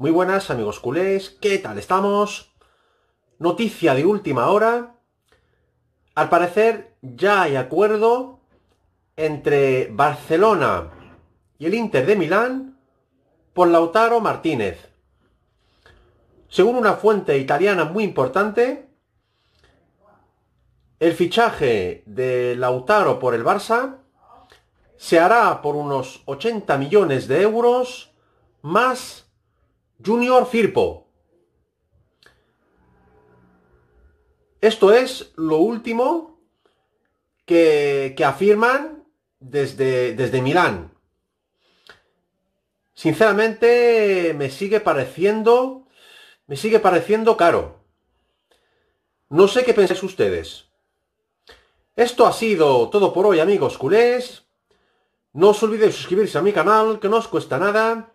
Muy buenas amigos culés, ¿qué tal estamos? Noticia de última hora. Al parecer ya hay acuerdo entre Barcelona y el Inter de Milán por Lautaro Martínez. Según una fuente italiana muy importante, el fichaje de Lautaro por el Barça se hará por unos 80 millones de euros más Junior Firpo. Esto es lo último que, afirman desde, desde Milán. Sinceramente me sigue pareciendo, me sigue pareciendo caro. No sé qué pensáis ustedes. Esto ha sido todo por hoy amigos culés. No os olvidéis suscribirse a mi canal, que no os cuesta nada